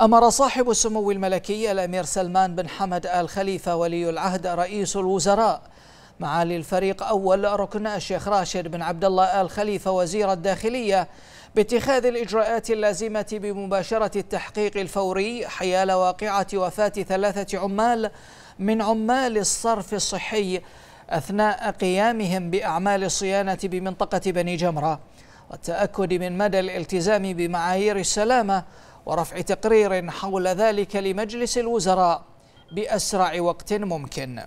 أمر صاحب السمو الملكي الأمير سلمان بن حمد آل خليفة ولي العهد رئيس الوزراء معالي الفريق أول ركن الشيخ راشد بن عبد الله آل خليفة وزير الداخلية باتخاذ الإجراءات اللازمة بمباشرة التحقيق الفوري حيال واقعة وفاة ثلاثة عمال من عمال الصرف الصحي أثناء قيامهم بأعمال الصيانة بمنطقة بني جمرة والتأكد من مدى الالتزام بمعايير السلامة ورفع تقرير حول ذلك لمجلس الوزراء بأسرع وقت ممكن